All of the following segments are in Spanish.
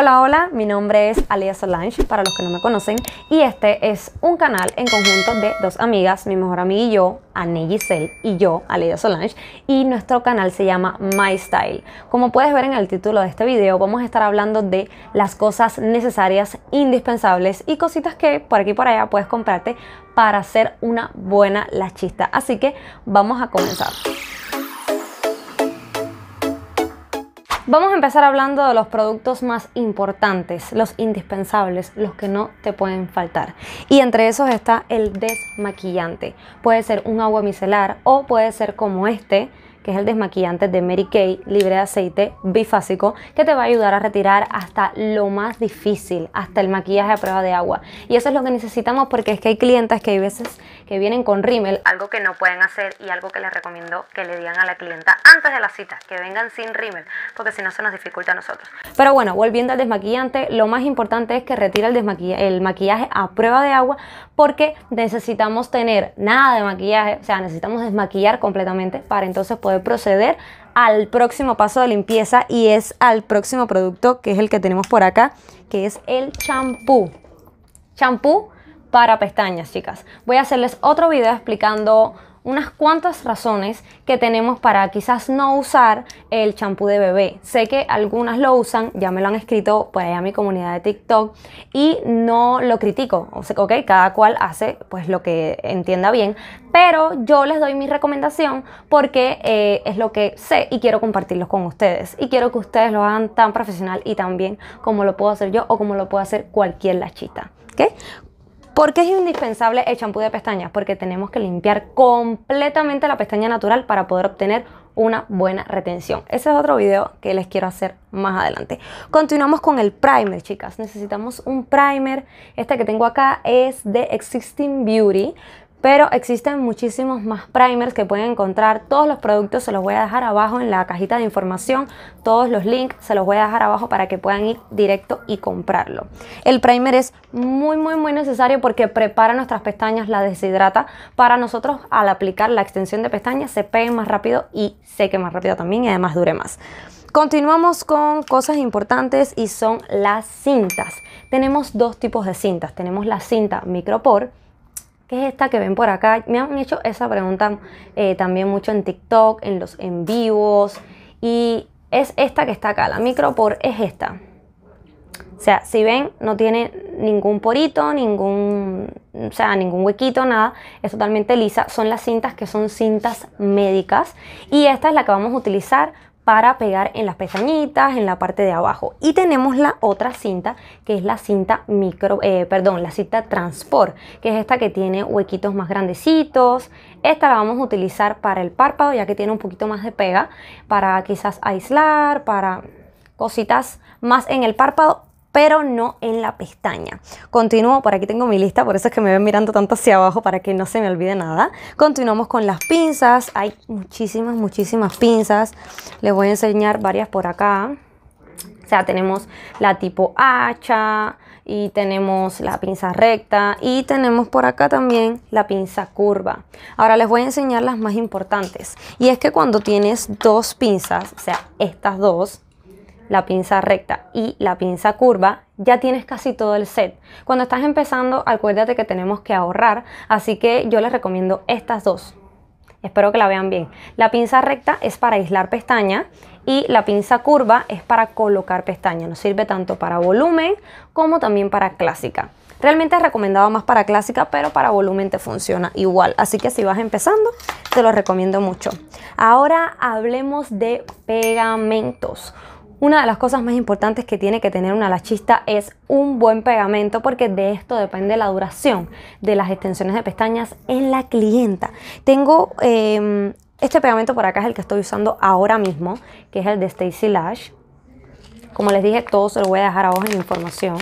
Hola, hola, mi nombre es Alia Solange, para los que no me conocen, y este es un canal en conjunto de dos amigas, mi mejor amiga y yo, Anne Giselle y yo, Alia Solange, y nuestro canal se llama My Style. Como puedes ver en el título de este video, vamos a estar hablando de las cosas necesarias, indispensables y cositas que por aquí y por allá puedes comprarte para hacer una buena lachista. Así que vamos a comenzar. Vamos a empezar hablando de los productos más importantes, los indispensables, los que no te pueden faltar. Y entre esos está el desmaquillante. Puede ser un agua micelar o puede ser como este, que es el desmaquillante de Mary Kay, libre de aceite bifásico, que te va a ayudar a retirar hasta lo más difícil, hasta el maquillaje a prueba de agua. Y eso es lo que necesitamos porque es que hay clientes que hay veces que vienen con rímel, algo que no pueden hacer y algo que les recomiendo que le digan a la clienta antes de la cita, que vengan sin rímel, porque si no se nos dificulta a nosotros. Pero bueno, volviendo al desmaquillante, lo más importante es que retira el, el maquillaje a prueba de agua porque necesitamos tener nada de maquillaje, o sea, necesitamos desmaquillar completamente para entonces poder proceder al próximo paso de limpieza y es al próximo producto que es el que tenemos por acá, que es el champú. Champú para pestañas, chicas. Voy a hacerles otro video explicando unas cuantas razones que tenemos para quizás no usar el champú de bebé. Sé que algunas lo usan, ya me lo han escrito por allá a mi comunidad de TikTok y no lo critico, o sea, ok, cada cual hace pues lo que entienda bien, pero yo les doy mi recomendación porque eh, es lo que sé y quiero compartirlos con ustedes y quiero que ustedes lo hagan tan profesional y tan bien como lo puedo hacer yo o como lo puede hacer cualquier lachita. ¿Okay? ¿Por qué es indispensable el champú de pestañas? Porque tenemos que limpiar completamente la pestaña natural para poder obtener una buena retención. Ese es otro video que les quiero hacer más adelante. Continuamos con el primer, chicas. Necesitamos un primer. Este que tengo acá es de Existing Beauty pero existen muchísimos más primers que pueden encontrar. Todos los productos se los voy a dejar abajo en la cajita de información, todos los links se los voy a dejar abajo para que puedan ir directo y comprarlo. El primer es muy muy muy necesario porque prepara nuestras pestañas, la deshidrata para nosotros al aplicar la extensión de pestañas se pegue más rápido y seque más rápido también y además dure más. Continuamos con cosas importantes y son las cintas. Tenemos dos tipos de cintas. Tenemos la cinta micropor ¿Qué es esta que ven por acá? Me han hecho esa pregunta eh, también mucho en TikTok, en los en vivos. Y es esta que está acá, la micropor por es esta. O sea, si ven, no tiene ningún porito, ningún, o sea, ningún huequito, nada. Es totalmente lisa. Son las cintas que son cintas médicas. Y esta es la que vamos a utilizar para pegar en las pestañitas, en la parte de abajo. Y tenemos la otra cinta, que es la cinta micro, eh, perdón, la cinta transport, que es esta que tiene huequitos más grandecitos. Esta la vamos a utilizar para el párpado, ya que tiene un poquito más de pega, para quizás aislar, para cositas más en el párpado, pero no en la pestaña. Continúo, por aquí tengo mi lista, por eso es que me ven mirando tanto hacia abajo para que no se me olvide nada. Continuamos con las pinzas, hay muchísimas, muchísimas pinzas. Les voy a enseñar varias por acá. O sea, tenemos la tipo hacha y tenemos la pinza recta y tenemos por acá también la pinza curva. Ahora les voy a enseñar las más importantes. Y es que cuando tienes dos pinzas, o sea, estas dos, la pinza recta y la pinza curva, ya tienes casi todo el set. Cuando estás empezando, acuérdate que tenemos que ahorrar, así que yo les recomiendo estas dos. Espero que la vean bien. La pinza recta es para aislar pestaña y la pinza curva es para colocar pestaña. Nos sirve tanto para volumen como también para clásica. Realmente es recomendado más para clásica, pero para volumen te funciona igual. Así que si vas empezando, te lo recomiendo mucho. Ahora hablemos de pegamentos. Una de las cosas más importantes que tiene que tener una lachista es un buen pegamento porque de esto depende la duración de las extensiones de pestañas en la clienta. Tengo em, este pegamento por acá, es el que estoy usando ahora mismo, que es el de Stacy Lash. Como les dije, todo se lo voy a dejar abajo en información.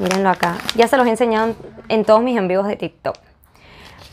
Mírenlo acá. Ya se los he enseñado en todos mis envíos de TikTok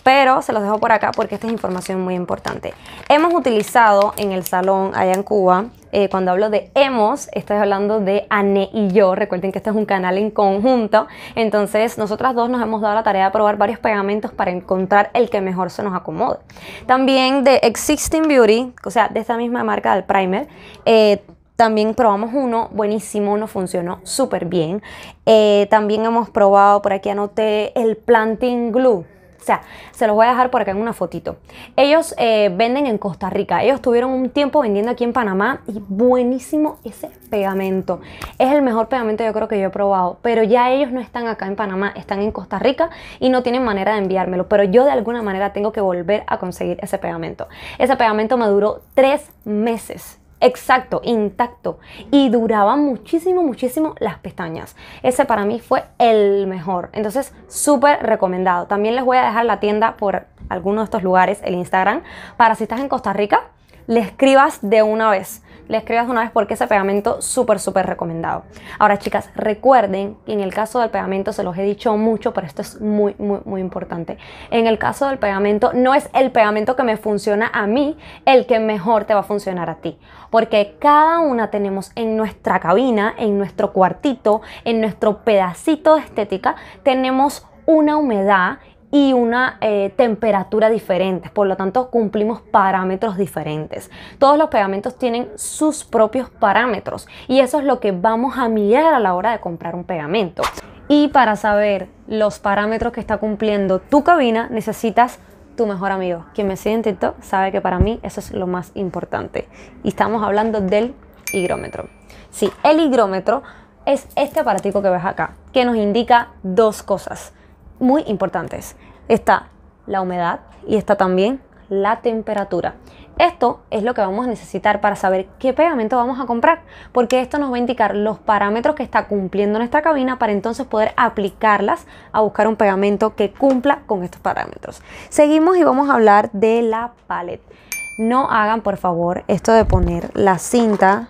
pero se los dejo por acá porque esta es información muy importante. Hemos utilizado en el salón allá en Cuba, eh, cuando hablo de hemos, estoy hablando de Anne y yo, recuerden que este es un canal en conjunto, entonces nosotras dos nos hemos dado la tarea de probar varios pegamentos para encontrar el que mejor se nos acomode. También de Existing Beauty, o sea, de esta misma marca del primer, eh, también probamos uno, buenísimo, nos funcionó súper bien. Eh, también hemos probado, por aquí anoté el Planting Glue. O sea, se los voy a dejar por acá en una fotito. Ellos eh, venden en Costa Rica. Ellos tuvieron un tiempo vendiendo aquí en Panamá y buenísimo ese pegamento. Es el mejor pegamento yo creo que yo he probado. Pero ya ellos no están acá en Panamá, están en Costa Rica y no tienen manera de enviármelo. Pero yo de alguna manera tengo que volver a conseguir ese pegamento. Ese pegamento me duró tres meses Exacto, intacto. Y duraban muchísimo, muchísimo las pestañas. Ese para mí fue el mejor. Entonces, súper recomendado. También les voy a dejar la tienda por alguno de estos lugares, el Instagram, para si estás en Costa Rica, le escribas de una vez le escribas una vez porque ese pegamento súper, súper recomendado. Ahora, chicas, recuerden que en el caso del pegamento, se los he dicho mucho, pero esto es muy, muy, muy importante. En el caso del pegamento, no es el pegamento que me funciona a mí el que mejor te va a funcionar a ti. Porque cada una tenemos en nuestra cabina, en nuestro cuartito, en nuestro pedacito de estética, tenemos una humedad y una eh, temperatura diferente, por lo tanto cumplimos parámetros diferentes. Todos los pegamentos tienen sus propios parámetros y eso es lo que vamos a mirar a la hora de comprar un pegamento. Y para saber los parámetros que está cumpliendo tu cabina, necesitas tu mejor amigo. Quien me sigue en TikTok sabe que para mí eso es lo más importante. Y estamos hablando del higrómetro. Sí, el higrómetro es este aparatico que ves acá, que nos indica dos cosas muy importantes. Está la humedad y está también la temperatura. Esto es lo que vamos a necesitar para saber qué pegamento vamos a comprar, porque esto nos va a indicar los parámetros que está cumpliendo nuestra cabina para entonces poder aplicarlas a buscar un pegamento que cumpla con estos parámetros. Seguimos y vamos a hablar de la palette. No hagan por favor esto de poner la cinta,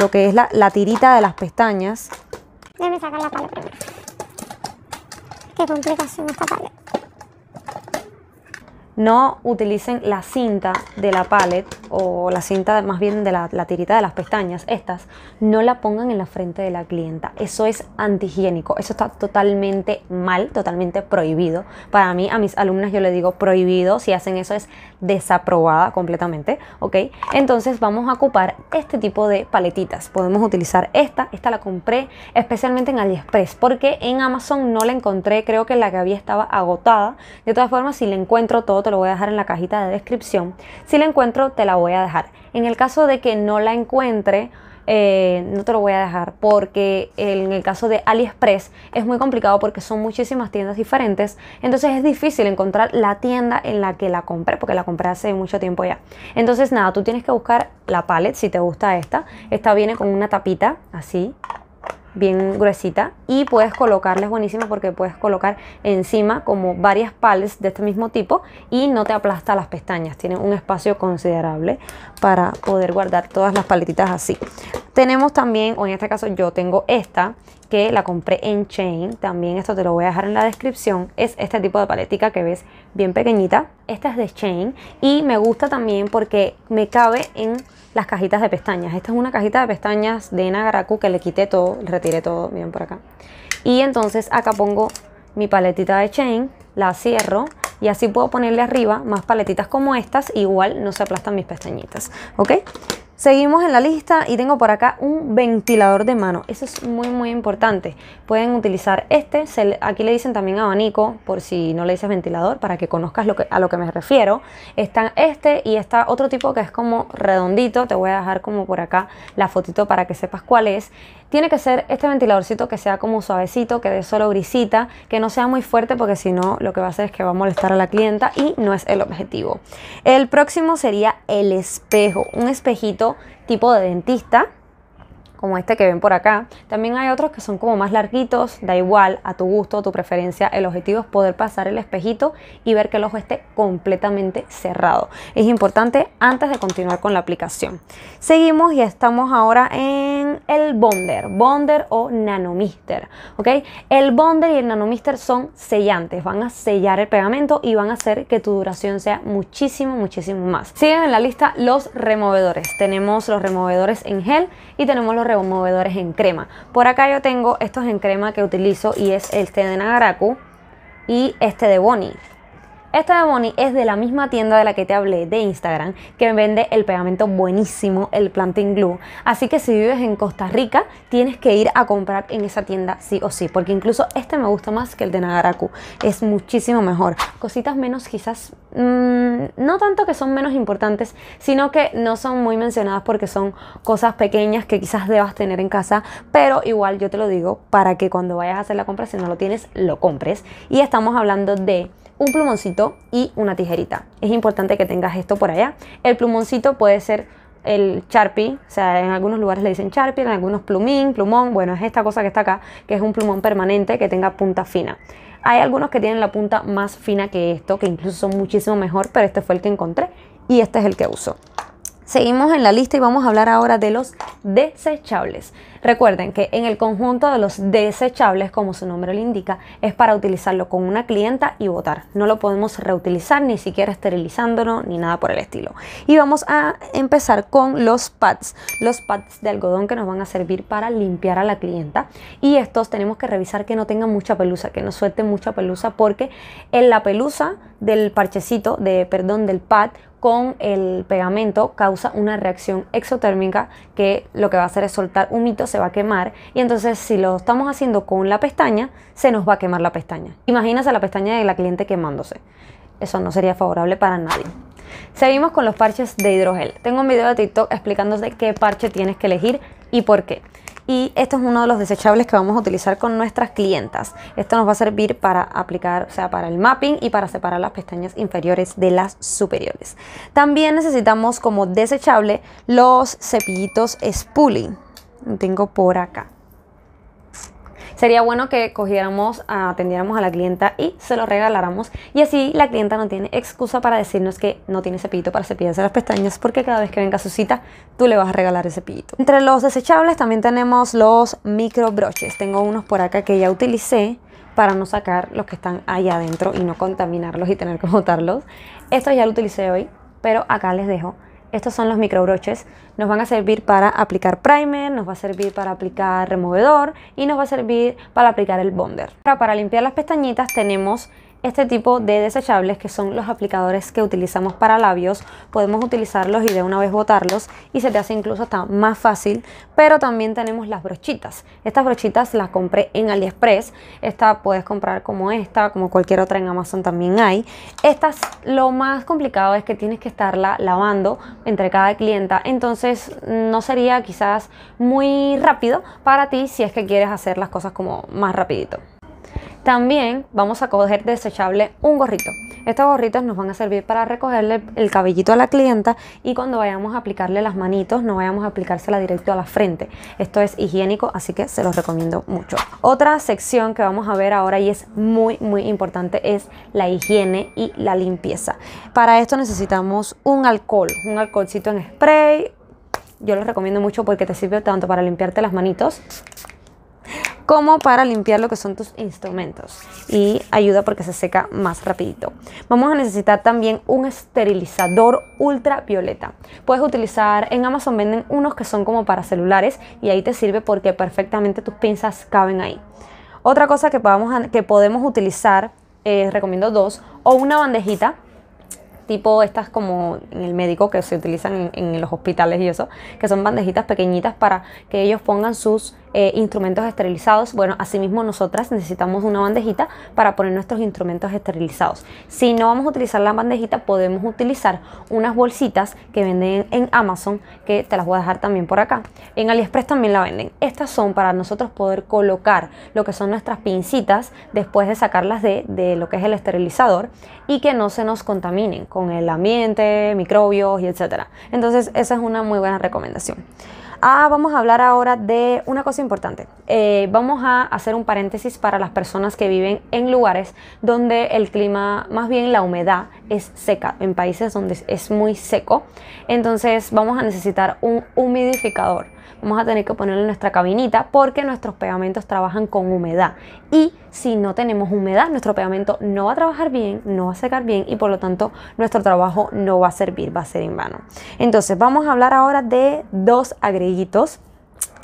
lo que es la, la tirita de las pestañas. la complicação no trabalho. no utilicen la cinta de la palette o la cinta más bien de la, tirita de las pestañas, estas, no la pongan en la frente de la clienta. Eso es antihigiénico, eso está totalmente mal, totalmente prohibido. Para mí, a mis alumnas yo le digo prohibido, si hacen eso es desaprobada completamente, ¿ok? Entonces vamos a ocupar este tipo de paletitas. Podemos utilizar esta, esta la compré especialmente en AliExpress porque en Amazon no la encontré, creo que la que había estaba agotada. De todas formas, si la encuentro todo te lo voy a dejar en la cajita de descripción. Si la encuentro, te la voy a dejar. En el caso de que no la encuentre, eh, no te lo voy a dejar porque en el caso de AliExpress es muy complicado porque son muchísimas tiendas diferentes, entonces es difícil encontrar la tienda en la que la compré porque la compré hace mucho tiempo ya. Entonces nada, tú tienes que buscar la palette si te gusta esta. Esta viene con una tapita así bien gruesita y puedes colocarles buenísima porque puedes colocar encima como varias pales de este mismo tipo y no te aplasta las pestañas tiene un espacio considerable para poder guardar todas las paletitas así tenemos también o en este caso yo tengo esta que la compré en Chain, también esto te lo voy a dejar en la descripción, es este tipo de paletita que ves bien pequeñita. Esta es de Chain y me gusta también porque me cabe en las cajitas de pestañas. Esta es una cajita de pestañas de Nagaraku que le quité todo, retiré todo, bien por acá. Y entonces acá pongo mi paletita de Chain, la cierro y así puedo ponerle arriba más paletitas como estas, igual no se aplastan mis pestañitas, ¿ok? Seguimos en la lista y tengo por acá un ventilador de mano. Eso es muy muy importante. Pueden utilizar este, aquí le dicen también abanico, por si no le dices ventilador, para que conozcas a lo que me refiero. Están este y está otro tipo que es como redondito. Te voy a dejar como por acá la fotito para que sepas cuál es tiene que ser este ventiladorcito que sea como suavecito, que dé solo grisita, que no sea muy fuerte porque si no lo que va a hacer es que va a molestar a la clienta y no es el objetivo. El próximo sería el espejo, un espejito tipo de dentista como este que ven por acá. También hay otros que son como más larguitos, da igual a tu gusto, tu preferencia. El objetivo es poder pasar el espejito y ver que el ojo esté completamente cerrado. Es importante antes de continuar con la aplicación. Seguimos y estamos ahora en el bonder, bonder o nanomister. ¿ok? El bonder y el nanomister son sellantes, van a sellar el pegamento y van a hacer que tu duración sea muchísimo, muchísimo más. Siguen en la lista los removedores. Tenemos los removedores en gel y tenemos los removedores Movedores en crema. Por acá yo tengo estos en crema que utilizo y es este de Nagaraku y este de Bonnie. Esta de Bonnie es de la misma tienda de la que te hablé de Instagram, que vende el pegamento buenísimo, el Planting Glue. Así que si vives en Costa Rica, tienes que ir a comprar en esa tienda sí o sí, porque incluso este me gusta más que el de Nagaraku. Es muchísimo mejor. Cositas menos quizás, mm, no tanto que son menos importantes, sino que no son muy mencionadas porque son cosas pequeñas que quizás debas tener en casa, pero igual yo te lo digo para que cuando vayas a hacer la compra, si no lo tienes, lo compres. Y estamos hablando de un plumoncito y una tijerita. Es importante que tengas esto por allá. El plumoncito puede ser el Sharpie, o sea, en algunos lugares le dicen Sharpie, en algunos plumín, plumón, bueno, es esta cosa que está acá, que es un plumón permanente que tenga punta fina. Hay algunos que tienen la punta más fina que esto, que incluso son muchísimo mejor, pero este fue el que encontré y este es el que uso. Seguimos en la lista y vamos a hablar ahora de los desechables. Recuerden que en el conjunto de los desechables, como su nombre lo indica, es para utilizarlo con una clienta y botar. No lo podemos reutilizar ni siquiera esterilizándolo ni nada por el estilo. Y vamos a empezar con los pads, los pads de algodón que nos van a servir para limpiar a la clienta. Y estos tenemos que revisar que no tengan mucha pelusa, que no suelten mucha pelusa, porque en la pelusa del parchecito, de, perdón, del pad, con el pegamento causa una reacción exotérmica que lo que va a hacer es soltar humitos se va a quemar y entonces si lo estamos haciendo con la pestaña, se nos va a quemar la pestaña. Imagínense la pestaña de la cliente quemándose. Eso no sería favorable para nadie. Seguimos con los parches de hidrogel. Tengo un video de TikTok explicándote qué parche tienes que elegir y por qué. Y esto es uno de los desechables que vamos a utilizar con nuestras clientas. Esto nos va a servir para aplicar, o sea, para el mapping y para separar las pestañas inferiores de las superiores. También necesitamos como desechable los cepillitos spooling tengo por acá. Sería bueno que cogiéramos, ah, atendiéramos a la clienta y se lo regaláramos. Y así la clienta no tiene excusa para decirnos que no tiene cepillito para cepillarse las pestañas, porque cada vez que venga a su cita, tú le vas a regalar ese cepillito. Entre los desechables también tenemos los micro broches Tengo unos por acá que ya utilicé para no sacar los que están allá adentro y no contaminarlos y tener que botarlos. Estos ya lo utilicé hoy, pero acá les dejo estos son los microbroches. Nos van a servir para aplicar primer, nos va a servir para aplicar removedor y nos va a servir para aplicar el bonder. Ahora para limpiar las pestañitas tenemos este tipo de desechables, que son los aplicadores que utilizamos para labios, podemos utilizarlos y de una vez botarlos y se te hace incluso hasta más fácil. Pero también tenemos las brochitas. Estas brochitas las compré en AliExpress. Esta puedes comprar como esta, como cualquier otra en Amazon también hay. Estas lo más complicado es que tienes que estarla lavando entre cada clienta. Entonces no sería quizás muy rápido para ti si es que quieres hacer las cosas como más rapidito. También vamos a coger desechable un gorrito. Estos gorritos nos van a servir para recogerle el cabellito a la clienta y cuando vayamos a aplicarle las manitos no vayamos a aplicársela directo a la frente. Esto es higiénico, así que se los recomiendo mucho. Otra sección que vamos a ver ahora y es muy muy importante es la higiene y la limpieza. Para esto necesitamos un alcohol, un alcoholcito en spray, yo los recomiendo mucho porque te sirve tanto para limpiarte las manitos como para limpiar lo que son tus instrumentos y ayuda porque se seca más rapidito. Vamos a necesitar también un esterilizador ultravioleta. Puedes utilizar, en Amazon venden unos que son como para celulares y ahí te sirve porque perfectamente tus pinzas caben ahí. Otra cosa que, que podemos utilizar, eh, recomiendo dos, o una bandejita tipo estas como en el médico que se utilizan en, los hospitales y eso, que son bandejitas pequeñitas para que ellos pongan sus eh, instrumentos esterilizados. Bueno, asimismo nosotras necesitamos una bandejita para poner nuestros instrumentos esterilizados. Si no vamos a utilizar la bandejita, podemos utilizar unas bolsitas que venden en Amazon, que te las voy a dejar también por acá. En AliExpress también la venden. Estas son para nosotros poder colocar lo que son nuestras pincitas después de sacarlas de, de lo que es el esterilizador y que no se nos contaminen con el ambiente, microbios y etcétera. Entonces, esa es una muy buena recomendación. Ah, vamos a hablar ahora de una cosa importante. Eh, vamos a hacer un paréntesis para las personas que viven en lugares donde el clima, más bien la humedad, es seca, en países donde es muy seco. Entonces vamos a necesitar un humidificador vamos a tener que ponerle en nuestra cabinita porque nuestros pegamentos trabajan con humedad. Y si no tenemos humedad, nuestro pegamento no va a trabajar bien, no va a secar bien y por lo tanto nuestro trabajo no va a servir, va a ser en vano. Entonces vamos a hablar ahora de dos agreguitos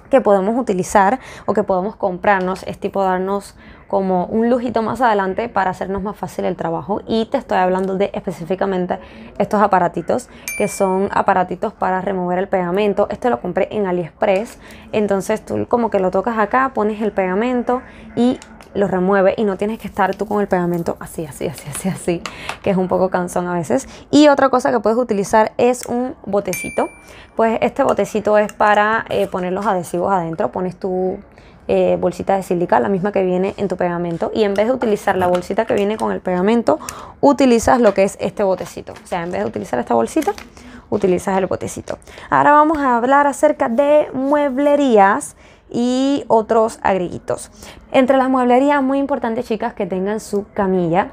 que podemos utilizar o que podemos comprarnos, es tipo darnos como un lujito más adelante para hacernos más fácil el trabajo. Y te estoy hablando de específicamente estos aparatitos, que son aparatitos para remover el pegamento. Este lo compré en AliExpress. Entonces tú como que lo tocas acá, pones el pegamento y lo remueve y no tienes que estar tú con el pegamento así, así, así, así, así, que es un poco cansón a veces. Y otra cosa que puedes utilizar es un botecito. Pues este botecito es para eh, poner los adhesivos adentro, pones tu eh, bolsita de silica, la misma que viene en tu pegamento. Y en vez de utilizar la bolsita que viene con el pegamento, utilizas lo que es este botecito. O sea, en vez de utilizar esta bolsita, utilizas el botecito. Ahora vamos a hablar acerca de mueblerías y otros agreguitos. Entre las mueblerías, muy importante, chicas, que tengan su camilla.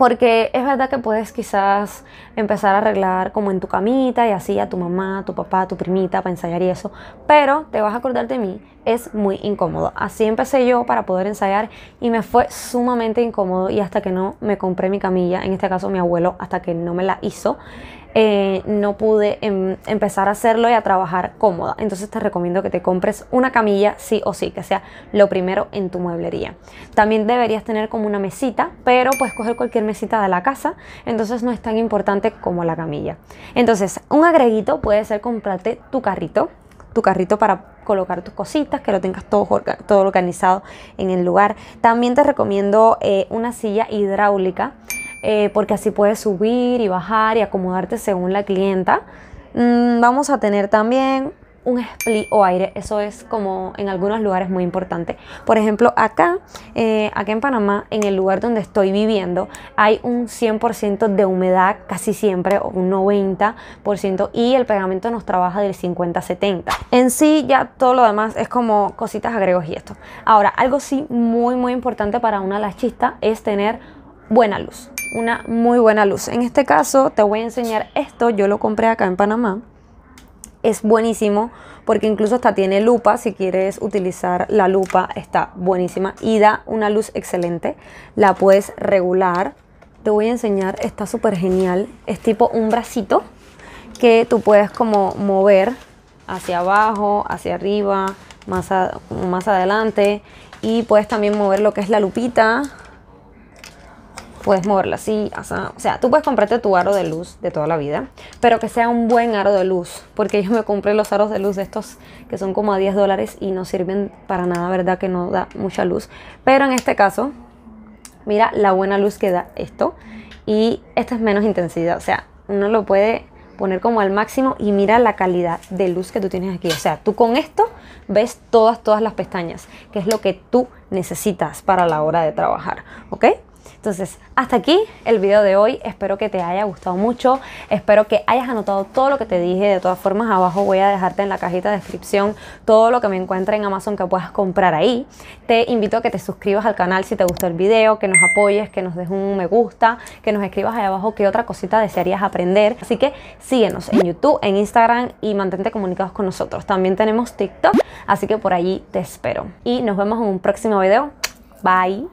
Porque es verdad que puedes quizás empezar a arreglar como en tu camita y así a tu mamá, tu papá, tu primita para ensayar y eso. Pero te vas a acordar de mí, es muy incómodo. Así empecé yo para poder ensayar y me fue sumamente incómodo y hasta que no me compré mi camilla, en este caso mi abuelo, hasta que no me la hizo, eh, no pude em, empezar a hacerlo y a trabajar cómoda. Entonces te recomiendo que te compres una camilla sí o sí, que sea lo primero en tu mueblería. También deberías tener como una mesita, pero puedes coger cualquier mesita de la casa, entonces no es tan importante como la camilla. Entonces, un agreguito puede ser comprarte tu carrito, tu carrito para colocar tus cositas, que lo tengas todo, todo organizado en el lugar. También te recomiendo eh, una silla hidráulica eh, porque así puedes subir y bajar y acomodarte según la clienta. Mm, vamos a tener también un split o aire, eso es como en algunos lugares muy importante. Por ejemplo, acá, eh, acá en Panamá, en el lugar donde estoy viviendo, hay un 100% de humedad casi siempre, o un 90%, y el pegamento nos trabaja del 50-70. En sí, ya todo lo demás es como cositas agregos y esto. Ahora, algo sí muy, muy importante para una lachista es tener buena luz, una muy buena luz. En este caso te voy a enseñar esto, yo lo compré acá en Panamá. Es buenísimo porque incluso hasta tiene lupa, si quieres utilizar la lupa está buenísima y da una luz excelente. La puedes regular. Te voy a enseñar, está súper genial. Es tipo un bracito que tú puedes como mover hacia abajo, hacia arriba, más, más adelante y puedes también mover lo que es la lupita puedes moverla así, o sea, tú puedes comprarte tu aro de luz de toda la vida, pero que sea un buen aro de luz, porque yo me compré los aros de luz de estos que son como a 10 dólares y no sirven para nada, ¿verdad? Que no da mucha luz, pero en este caso, mira la buena luz que da esto y esta es menos intensidad, o sea, uno lo puede poner como al máximo y mira la calidad de luz que tú tienes aquí. O sea, tú con esto ves todas, todas las pestañas, que es lo que tú necesitas para la hora de trabajar, ¿ok? Entonces, hasta aquí el video de hoy. Espero que te haya gustado mucho. Espero que hayas anotado todo lo que te dije. De todas formas, abajo voy a dejarte en la cajita de descripción todo lo que me encuentre en Amazon que puedas comprar ahí. Te invito a que te suscribas al canal si te gustó el video, que nos apoyes, que nos des un me gusta, que nos escribas ahí abajo qué otra cosita desearías aprender. Así que síguenos en YouTube, en Instagram y mantente comunicados con nosotros. También tenemos TikTok, así que por allí te espero. Y nos vemos en un próximo video. Bye.